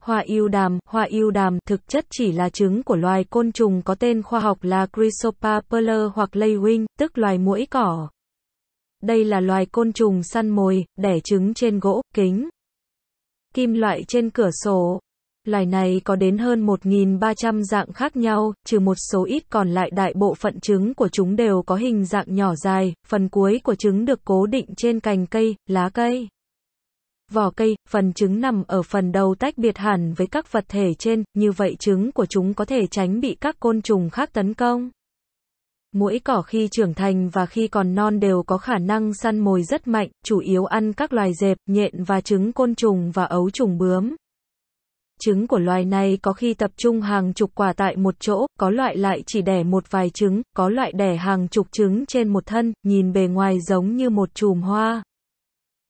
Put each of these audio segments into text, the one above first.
Hoa yêu đàm, hoa yêu đàm thực chất chỉ là trứng của loài côn trùng có tên khoa học là Chrysopa perler hoặc laywing, tức loài muỗi cỏ. Đây là loài côn trùng săn mồi, đẻ trứng trên gỗ, kính, kim loại trên cửa sổ. Loài này có đến hơn 1.300 dạng khác nhau, trừ một số ít còn lại đại bộ phận trứng của chúng đều có hình dạng nhỏ dài, phần cuối của trứng được cố định trên cành cây, lá cây vỏ cây, phần trứng nằm ở phần đầu tách biệt hẳn với các vật thể trên, như vậy trứng của chúng có thể tránh bị các côn trùng khác tấn công. Mũi cỏ khi trưởng thành và khi còn non đều có khả năng săn mồi rất mạnh, chủ yếu ăn các loài dẹp, nhện và trứng côn trùng và ấu trùng bướm. Trứng của loài này có khi tập trung hàng chục quả tại một chỗ, có loại lại chỉ đẻ một vài trứng, có loại đẻ hàng chục trứng trên một thân, nhìn bề ngoài giống như một chùm hoa.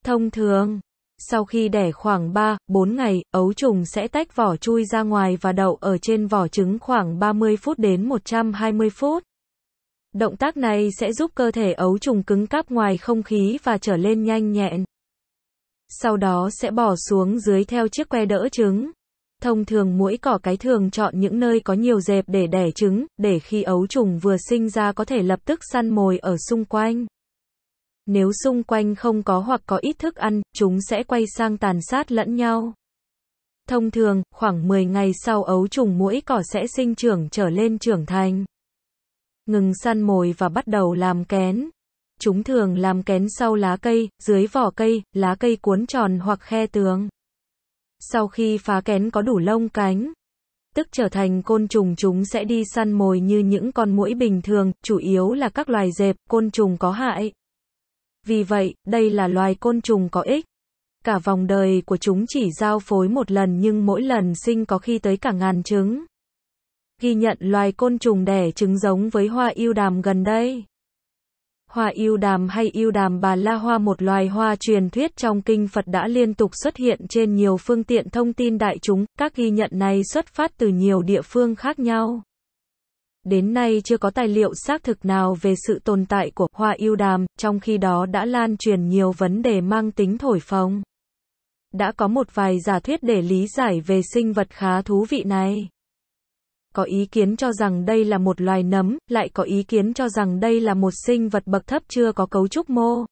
Thông thường sau khi đẻ khoảng 3, 4 ngày, ấu trùng sẽ tách vỏ chui ra ngoài và đậu ở trên vỏ trứng khoảng 30 phút đến 120 phút. Động tác này sẽ giúp cơ thể ấu trùng cứng cáp ngoài không khí và trở lên nhanh nhẹn. Sau đó sẽ bỏ xuống dưới theo chiếc que đỡ trứng. Thông thường mũi cỏ cái thường chọn những nơi có nhiều dẹp để đẻ trứng, để khi ấu trùng vừa sinh ra có thể lập tức săn mồi ở xung quanh. Nếu xung quanh không có hoặc có ít thức ăn, chúng sẽ quay sang tàn sát lẫn nhau. Thông thường, khoảng 10 ngày sau ấu trùng mũi cỏ sẽ sinh trưởng trở lên trưởng thành. Ngừng săn mồi và bắt đầu làm kén. Chúng thường làm kén sau lá cây, dưới vỏ cây, lá cây cuốn tròn hoặc khe tường. Sau khi phá kén có đủ lông cánh, tức trở thành côn trùng chúng sẽ đi săn mồi như những con muỗi bình thường, chủ yếu là các loài dẹp, côn trùng có hại. Vì vậy, đây là loài côn trùng có ích. Cả vòng đời của chúng chỉ giao phối một lần nhưng mỗi lần sinh có khi tới cả ngàn trứng. Ghi nhận loài côn trùng đẻ trứng giống với hoa yêu đàm gần đây. Hoa yêu đàm hay yêu đàm bà la hoa một loài hoa truyền thuyết trong kinh Phật đã liên tục xuất hiện trên nhiều phương tiện thông tin đại chúng, các ghi nhận này xuất phát từ nhiều địa phương khác nhau. Đến nay chưa có tài liệu xác thực nào về sự tồn tại của hoa yêu đàm, trong khi đó đã lan truyền nhiều vấn đề mang tính thổi phồng. Đã có một vài giả thuyết để lý giải về sinh vật khá thú vị này. Có ý kiến cho rằng đây là một loài nấm, lại có ý kiến cho rằng đây là một sinh vật bậc thấp chưa có cấu trúc mô.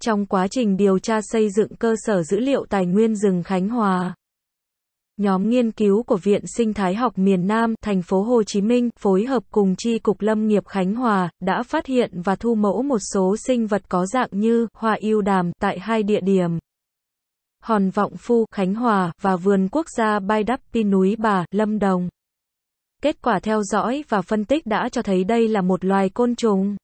Trong quá trình điều tra xây dựng cơ sở dữ liệu tài nguyên rừng Khánh Hòa, nhóm nghiên cứu của Viện Sinh thái học miền Nam, thành phố Hồ Chí Minh, phối hợp cùng Chi cục Lâm nghiệp Khánh Hòa, đã phát hiện và thu mẫu một số sinh vật có dạng như hoa yêu đàm tại hai địa điểm. Hòn Vọng Phu, Khánh Hòa, và Vườn Quốc gia Bay Đắp Pi Núi Bà, Lâm Đồng. Kết quả theo dõi và phân tích đã cho thấy đây là một loài côn trùng.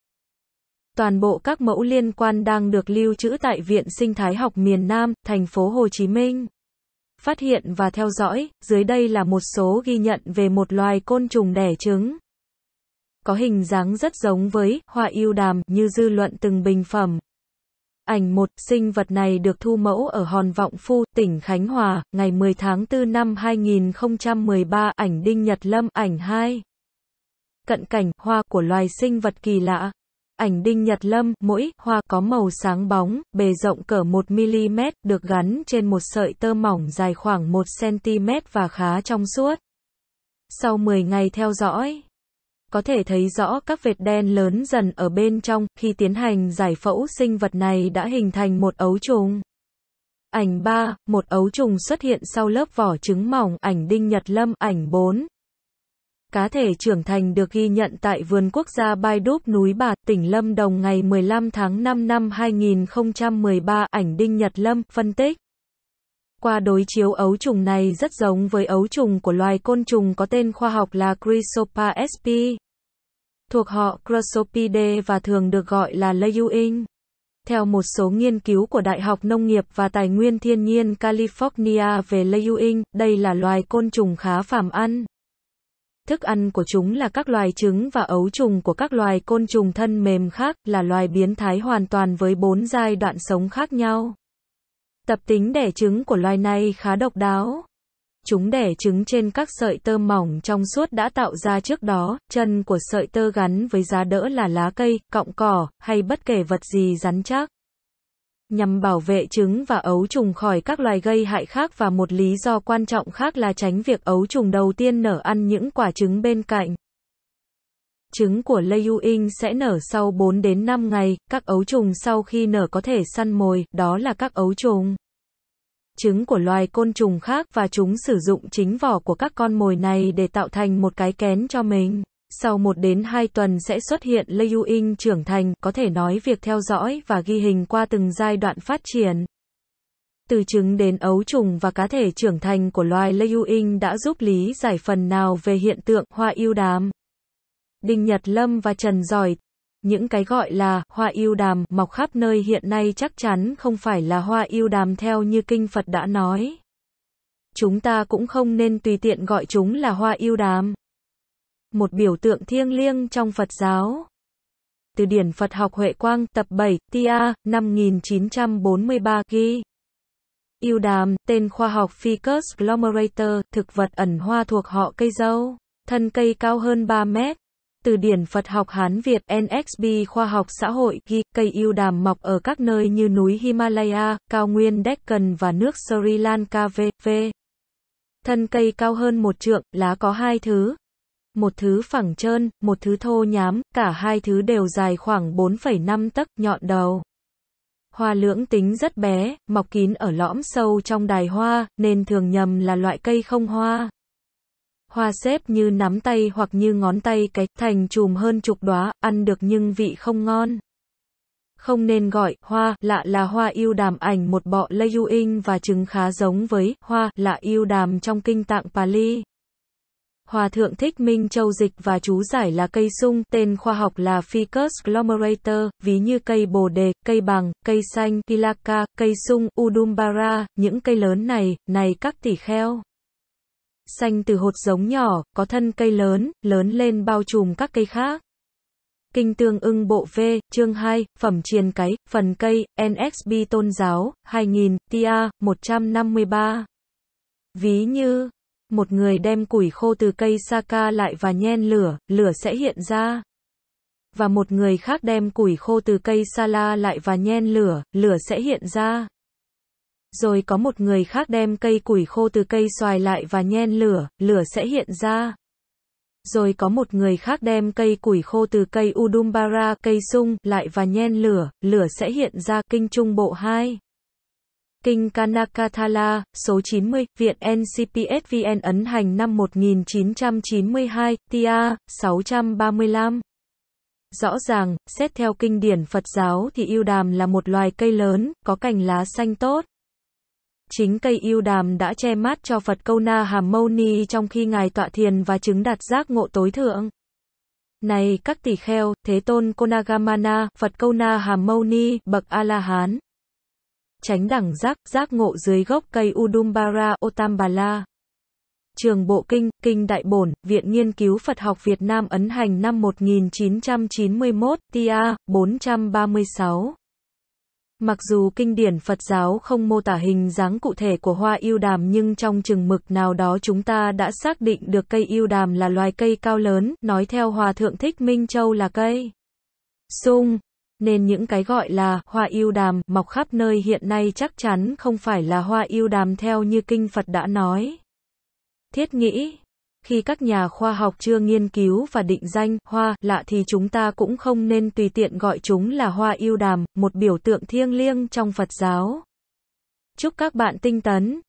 Toàn bộ các mẫu liên quan đang được lưu trữ tại Viện Sinh thái học miền Nam, thành phố Hồ Chí Minh phát hiện và theo dõi, dưới đây là một số ghi nhận về một loài côn trùng đẻ trứng. Có hình dáng rất giống với hoa yêu đàm như dư luận từng bình phẩm. Ảnh một Sinh vật này được thu mẫu ở Hòn Vọng Phu, tỉnh Khánh Hòa, ngày 10 tháng 4 năm 2013. Ảnh Đinh Nhật Lâm. Ảnh 2. Cận cảnh hoa của loài sinh vật kỳ lạ. Ảnh đinh nhật lâm, mỗi hoa có màu sáng bóng, bề rộng cỡ 1mm, được gắn trên một sợi tơ mỏng dài khoảng 1cm và khá trong suốt. Sau 10 ngày theo dõi, có thể thấy rõ các vệt đen lớn dần ở bên trong, khi tiến hành giải phẫu sinh vật này đã hình thành một ấu trùng. Ảnh 3, một ấu trùng xuất hiện sau lớp vỏ trứng mỏng, ảnh đinh nhật lâm, ảnh 4, Cá thể trưởng thành được ghi nhận tại Vườn Quốc gia Bai Đốp núi Bà, tỉnh Lâm Đồng ngày 15 tháng 5 năm 2013, ảnh Đinh Nhật Lâm, phân tích. Qua đối chiếu ấu trùng này rất giống với ấu trùng của loài côn trùng có tên khoa học là Chrysopa sp. Thuộc họ Chrysopidae và thường được gọi là Leuing. Theo một số nghiên cứu của Đại học Nông nghiệp và Tài nguyên Thiên nhiên California về Leuing, đây là loài côn trùng khá phàm ăn. Thức ăn của chúng là các loài trứng và ấu trùng của các loài côn trùng thân mềm khác, là loài biến thái hoàn toàn với bốn giai đoạn sống khác nhau. Tập tính đẻ trứng của loài này khá độc đáo. Chúng đẻ trứng trên các sợi tơ mỏng trong suốt đã tạo ra trước đó, chân của sợi tơ gắn với giá đỡ là lá cây, cọng cỏ, hay bất kể vật gì rắn chắc nhằm bảo vệ trứng và ấu trùng khỏi các loài gây hại khác và một lý do quan trọng khác là tránh việc ấu trùng đầu tiên nở ăn những quả trứng bên cạnh. Trứng của layuing sẽ nở sau 4 đến 5 ngày, các ấu trùng sau khi nở có thể săn mồi, đó là các ấu trùng trứng của loài côn trùng khác và chúng sử dụng chính vỏ của các con mồi này để tạo thành một cái kén cho mình. Sau 1 đến 2 tuần sẽ xuất hiện Lei in trưởng thành, có thể nói việc theo dõi và ghi hình qua từng giai đoạn phát triển. Từ trứng đến ấu trùng và cá thể trưởng thành của loài Lei in đã giúp lý giải phần nào về hiện tượng hoa yêu đàm. Đinh Nhật Lâm và Trần Giỏi những cái gọi là hoa yêu đàm mọc khắp nơi hiện nay chắc chắn không phải là hoa yêu đàm theo như kinh Phật đã nói. Chúng ta cũng không nên tùy tiện gọi chúng là hoa yêu đàm một biểu tượng thiêng liêng trong Phật giáo. Từ điển Phật học Huệ Quang, tập 7, TIA, năm 5943 ghi. Yêu đàm, tên khoa học Ficus glomerator, thực vật ẩn hoa thuộc họ cây dâu, thân cây cao hơn 3 mét. Từ điển Phật học Hán Việt NXB khoa học xã hội ghi cây yêu đàm mọc ở các nơi như núi Himalaya, cao nguyên Deccan và nước Sri Lanka v.v. Thân cây cao hơn một trượng, lá có hai thứ, một thứ phẳng trơn, một thứ thô nhám, cả hai thứ đều dài khoảng 4,5 tấc, nhọn đầu. Hoa lưỡng tính rất bé, mọc kín ở lõm sâu trong đài hoa, nên thường nhầm là loại cây không hoa. Hoa xếp như nắm tay hoặc như ngón tay cái, thành chùm hơn chục đóa, ăn được nhưng vị không ngon. Không nên gọi hoa lạ là hoa yêu đàm ảnh một bọ lây yêu in và trứng khá giống với hoa lạ yêu đàm trong kinh tạng Pali. Hòa thượng thích minh châu dịch và chú giải là cây sung, tên khoa học là Ficus glomerator, ví như cây bồ đề, cây bằng, cây xanh, pilaka, cây sung, udumbara, những cây lớn này, này các tỷ kheo. Xanh từ hột giống nhỏ, có thân cây lớn, lớn lên bao trùm các cây khác. Kinh tương ưng bộ V, chương 2, phẩm triền cái, phần cây, NXB tôn giáo, 2000, TIA, 153. Ví như một người đem củi khô từ cây saka lại và nhen lửa, lửa sẽ hiện ra. Và một người khác đem củi khô từ cây sala lại và nhen lửa, lửa sẽ hiện ra. Rồi có một người khác đem cây củi khô từ cây xoài lại và nhen lửa, lửa sẽ hiện ra. Rồi có một người khác đem cây củi khô từ cây Udumbara, cây sung, lại và nhen lửa, lửa sẽ hiện ra kinh trung bộ 2. Kinh Kanakathala, số 90, Viện NCPSVN ấn hành năm 1992, TIA, 635. Rõ ràng, xét theo kinh điển Phật giáo thì yêu đàm là một loài cây lớn, có cành lá xanh tốt. Chính cây yêu đàm đã che mát cho Phật Câu Na Hàm Mâu Ni trong khi Ngài tọa thiền và chứng đạt giác ngộ tối thượng. Này các tỷ kheo, Thế Tôn Konagamana, Phật Câu Na Hàm Mâu Ni, Bậc A-La-Hán. Tránh đẳng giác, giác ngộ dưới gốc cây Udumbara Otambala. Trường Bộ Kinh, Kinh Đại Bổn, Viện Nghiên cứu Phật học Việt Nam ấn hành năm 1991, TIA 436. Mặc dù kinh điển Phật giáo không mô tả hình dáng cụ thể của hoa yêu đàm nhưng trong chừng mực nào đó chúng ta đã xác định được cây yêu đàm là loài cây cao lớn, nói theo Hòa Thượng Thích Minh Châu là cây sung, nên những cái gọi là hoa yêu đàm mọc khắp nơi hiện nay chắc chắn không phải là hoa yêu đàm theo như kinh Phật đã nói. Thiết nghĩ, khi các nhà khoa học chưa nghiên cứu và định danh hoa lạ thì chúng ta cũng không nên tùy tiện gọi chúng là hoa yêu đàm, một biểu tượng thiêng liêng trong Phật giáo. Chúc các bạn tinh tấn